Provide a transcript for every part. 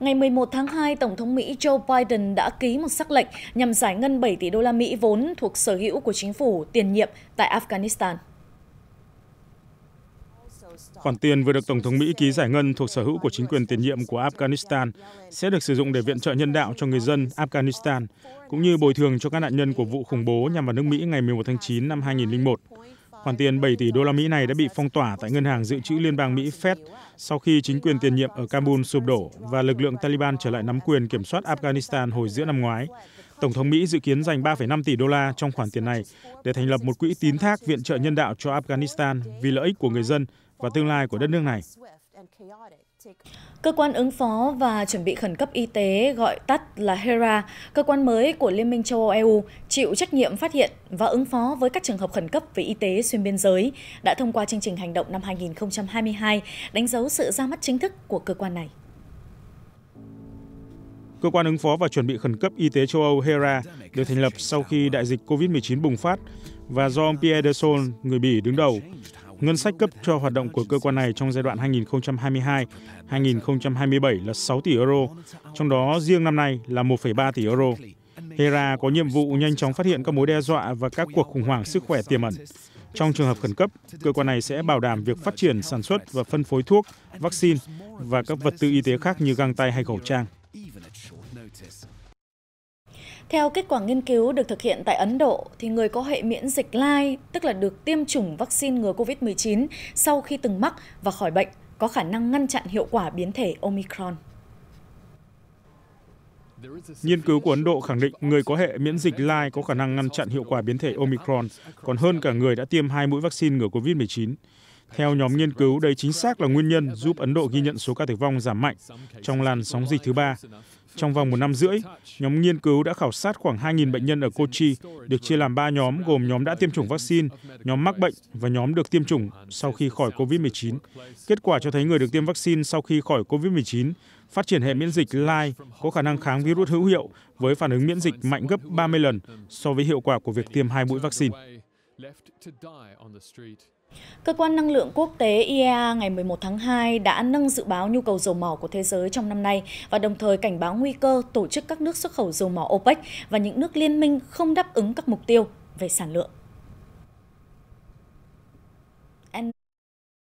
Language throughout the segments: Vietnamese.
Ngày 11 tháng 2, Tổng thống Mỹ Joe Biden đã ký một sắc lệnh nhằm giải ngân 7 tỷ đô la Mỹ vốn thuộc sở hữu của chính phủ tiền nhiệm tại Afghanistan. Khoản tiền vừa được Tổng thống Mỹ ký giải ngân thuộc sở hữu của chính quyền tiền nhiệm của Afghanistan sẽ được sử dụng để viện trợ nhân đạo cho người dân Afghanistan, cũng như bồi thường cho các nạn nhân của vụ khủng bố nhằm vào nước Mỹ ngày 11 tháng 9 năm 2001. Khoản tiền 7 tỷ đô la Mỹ này đã bị phong tỏa tại Ngân hàng Dự trữ Liên bang Mỹ Fed sau khi chính quyền tiền nhiệm ở Kabul sụp đổ và lực lượng Taliban trở lại nắm quyền kiểm soát Afghanistan hồi giữa năm ngoái. Tổng thống Mỹ dự kiến dành 3,5 tỷ đô la trong khoản tiền này để thành lập một quỹ tín thác viện trợ nhân đạo cho Afghanistan vì lợi ích của người dân và tương lai của đất nước này. Cơ quan ứng phó và chuẩn bị khẩn cấp y tế gọi tắt là HERA, cơ quan mới của Liên minh châu Âu EU, chịu trách nhiệm phát hiện và ứng phó với các trường hợp khẩn cấp về y tế xuyên biên giới, đã thông qua chương trình hành động năm 2022, đánh dấu sự ra mắt chính thức của cơ quan này. Cơ quan ứng phó và chuẩn bị khẩn cấp y tế châu Âu HERA được thành lập sau khi đại dịch COVID-19 bùng phát và do ông Pierre Desson, người Bỉ, đứng đầu. Ngân sách cấp cho hoạt động của cơ quan này trong giai đoạn 2022-2027 là 6 tỷ euro, trong đó riêng năm nay là 1,3 tỷ euro. HERA có nhiệm vụ nhanh chóng phát hiện các mối đe dọa và các cuộc khủng hoảng sức khỏe tiềm ẩn. Trong trường hợp khẩn cấp, cơ quan này sẽ bảo đảm việc phát triển, sản xuất và phân phối thuốc, vaccine và các vật tư y tế khác như găng tay hay khẩu trang. Theo kết quả nghiên cứu được thực hiện tại Ấn Độ, thì người có hệ miễn dịch lai, tức là được tiêm chủng vaccine ngừa COVID-19 sau khi từng mắc và khỏi bệnh, có khả năng ngăn chặn hiệu quả biến thể Omicron. Nghiên cứu của Ấn Độ khẳng định người có hệ miễn dịch lai có khả năng ngăn chặn hiệu quả biến thể Omicron còn hơn cả người đã tiêm hai mũi vaccine ngừa COVID-19 theo nhóm nghiên cứu đây chính xác là nguyên nhân giúp ấn độ ghi nhận số ca tử vong giảm mạnh trong làn sóng dịch thứ ba trong vòng một năm rưỡi nhóm nghiên cứu đã khảo sát khoảng hai bệnh nhân ở kochi được chia làm ba nhóm gồm nhóm đã tiêm chủng vaccine nhóm mắc bệnh và nhóm được tiêm chủng sau khi khỏi covid 19 kết quả cho thấy người được tiêm vaccine sau khi khỏi covid 19 phát triển hệ miễn dịch lai có khả năng kháng virus hữu hiệu với phản ứng miễn dịch mạnh gấp 30 lần so với hiệu quả của việc tiêm hai mũi vaccine. Cơ quan năng lượng quốc tế IEA ngày 11 tháng 2 đã nâng dự báo nhu cầu dầu mỏ của thế giới trong năm nay và đồng thời cảnh báo nguy cơ tổ chức các nước xuất khẩu dầu mỏ OPEC và những nước liên minh không đáp ứng các mục tiêu về sản lượng.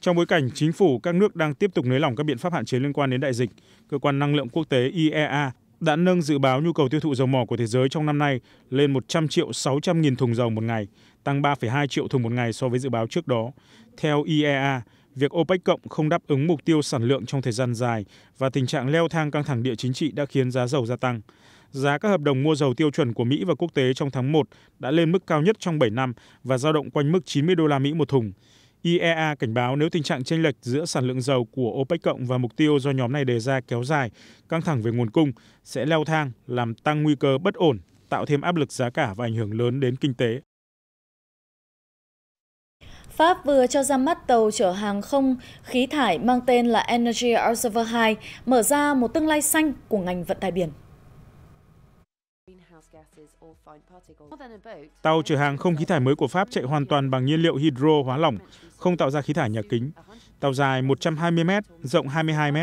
Trong bối cảnh chính phủ các nước đang tiếp tục nới lỏng các biện pháp hạn chế liên quan đến đại dịch, cơ quan năng lượng quốc tế IEA đã nâng dự báo nhu cầu tiêu thụ dầu mỏ của thế giới trong năm nay lên một trăm triệu sáu trăm nghìn thùng dầu một ngày, tăng 3,2 triệu thùng một ngày so với dự báo trước đó. Theo IEA, việc OPEC cộng không đáp ứng mục tiêu sản lượng trong thời gian dài và tình trạng leo thang căng thẳng địa chính trị đã khiến giá dầu gia tăng. Giá các hợp đồng mua dầu tiêu chuẩn của Mỹ và quốc tế trong tháng 1 đã lên mức cao nhất trong 7 năm và dao động quanh mức 90 đô la Mỹ một thùng iea cảnh báo nếu tình trạng tranh lệch giữa sản lượng dầu của opec cộng và mục tiêu do nhóm này đề ra kéo dài căng thẳng về nguồn cung sẽ leo thang làm tăng nguy cơ bất ổn tạo thêm áp lực giá cả và ảnh hưởng lớn đến kinh tế Pháp vừa cho ra mắt tàu chở hàng không khí thải mang tên là Energy Observer 2, mở ra một tương lai xanh của ngành vận tải biển. Tàu chở hàng không khí thải mới của Pháp chạy hoàn toàn bằng nhiên liệu hydro hóa lỏng, không tạo ra khí thải nhà kính. Tàu dài 120 m, rộng 22 m,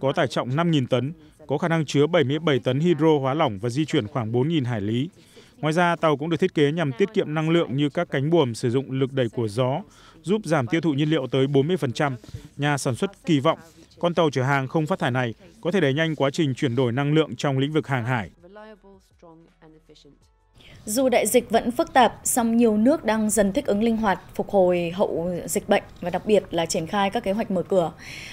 có tải trọng 5.000 tấn, có khả năng chứa 77 tấn hydro hóa lỏng và di chuyển khoảng 4.000 hải lý. Ngoài ra, tàu cũng được thiết kế nhằm tiết kiệm năng lượng như các cánh buồm sử dụng lực đẩy của gió, giúp giảm tiêu thụ nhiên liệu tới 40%. Nhà sản xuất kỳ vọng con tàu chở hàng không phát thải này có thể đẩy nhanh quá trình chuyển đổi năng lượng trong lĩnh vực hàng hải. Dù đại dịch vẫn phức tạp, song nhiều nước đang dần thích ứng linh hoạt, phục hồi hậu dịch bệnh và đặc biệt là triển khai các kế hoạch mở cửa.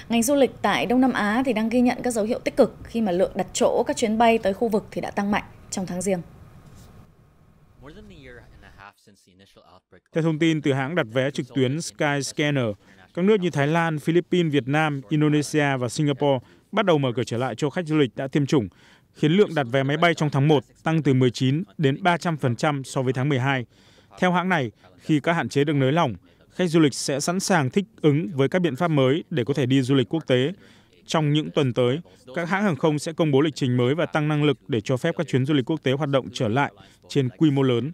Ngành du lịch tại Đông Nam Á thì đang ghi nhận các dấu hiệu tích cực khi mà lượng đặt chỗ các chuyến bay tới khu vực thì đã tăng mạnh trong tháng riêng. Theo thông tin từ hãng đặt vé trực tuyến Skyscanner, các nước như Thái Lan, Philippines, Việt Nam, Indonesia và Singapore bắt đầu mở cửa trở lại cho khách du lịch đã tiêm chủng khiến lượng đặt vé máy bay trong tháng một tăng từ 19 đến 300% so với tháng 12. Theo hãng này, khi các hạn chế được nới lỏng, khách du lịch sẽ sẵn sàng thích ứng với các biện pháp mới để có thể đi du lịch quốc tế. Trong những tuần tới, các hãng hàng không sẽ công bố lịch trình mới và tăng năng lực để cho phép các chuyến du lịch quốc tế hoạt động trở lại trên quy mô lớn.